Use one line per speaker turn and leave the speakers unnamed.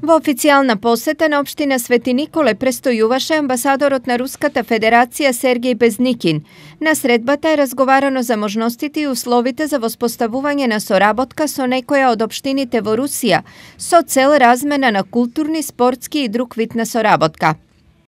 Во официјална посета на Обштина Свети Николе престојуваше амбасадорот на Руската Федерација Сергеј Безникин. На средбата е разговарано за можностите и условите за воспоставување на соработка со некоја од обштините во Русија, со цел размена на културни, спортски и друг вид на соработка.